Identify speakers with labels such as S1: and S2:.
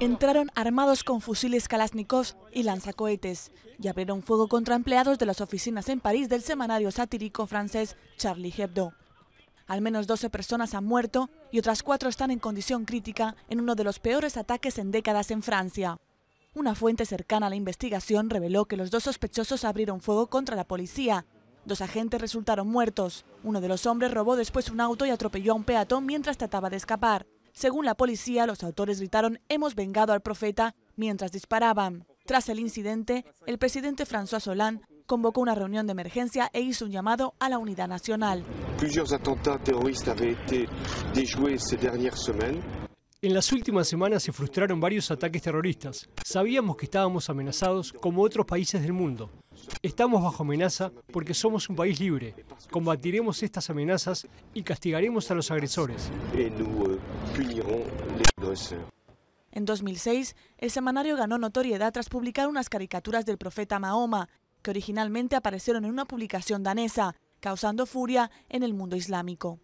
S1: Entraron armados con fusiles Kalashnikov y lanzacohetes y abrieron fuego contra empleados de las oficinas en París del semanario satírico francés Charlie Hebdo. Al menos 12 personas han muerto y otras cuatro están en condición crítica en uno de los peores ataques en décadas en Francia. Una fuente cercana a la investigación reveló que los dos sospechosos abrieron fuego contra la policía. Dos agentes resultaron muertos. Uno de los hombres robó después un auto y atropelló a un peatón mientras trataba de escapar. Según la policía, los autores gritaron hemos vengado al profeta mientras disparaban. Tras el incidente, el presidente François Hollande convocó una reunión de emergencia e hizo un llamado a la unidad nacional.
S2: En las últimas semanas se frustraron varios ataques terroristas. Sabíamos que estábamos amenazados como otros países del mundo. Estamos bajo amenaza porque somos un país libre. Combatiremos estas amenazas y castigaremos a los agresores.
S3: Eh,
S1: en 2006, el semanario ganó notoriedad tras publicar unas caricaturas del profeta Mahoma, que originalmente aparecieron en una publicación danesa, causando furia en el mundo islámico.